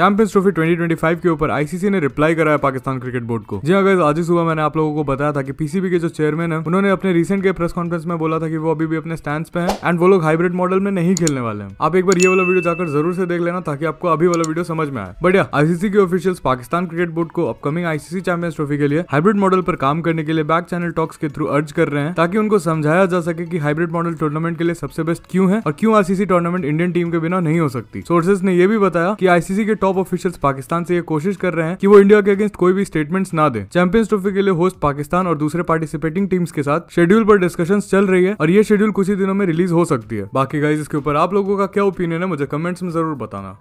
champions trophy 2025 के ऊपर ICC ने रिप्लाई करा है पाकिस्तान क्रिकेट बोर्ड को जी अगर हाँ आज सुबह मैंने आप लोगों को बताया था कि पीसीबी के जो चेयरमैन है उन्होंने अपने रिसेंट के प्रेस कॉन्फ्रेंस में बोला था कि वो अभी भी अपने स्टैंड पे हैं एंड वो लोग हाइब्रिड मॉडल में नहीं खेलने वाले हैं आप एक बार ये वाला वीडियो जाकर जरूर से देख लेना ताकि आपको अभी वाला वीडियो समझ में आए बढ़िया आईसीसी के ऑफिशियल्स पाकिस्तान क्रिकेट बोर्ड को अपकमिंग आईसीसी चैंपियंस ट्रॉफी के लिए हाइब्रिड मॉडल पर काम करने के लिए बैक चैनल टॉक्स के थ्रू अर्ज कर रहे हैं ताकि उनको समझाया जा सके की हाइब्रिड मॉडल टूर्नामेंट के लिए सबसे बेस्ट क्यों है और क्यों आईसीसी टूर्नामेंट इंडियन टीम के बिना नहीं हो सकती सोर्सेज ने यह भी बताया कि आईसीसी के टॉप टॉप ऑफिशियल्स पाकिस्तान से ये कोशिश कर रहे हैं कि वो इंडिया के अगेंस्ट कोई भी स्टेटमेंट्स ना दे चैंपियंस ट्रॉफी के लिए होस्ट पाकिस्तान और दूसरे पार्टिसिपेटिंग टीम्स के साथ शेड्यूल पर डिस्कशन चल रही है और ये शेड्यूल कुछ ही दिनों में रिलीज हो सकती है बाकी गाइज इसके ऊपर आप लोगों का क्या ओपिनियन है मुझे कमेंट्स में जरूर बताना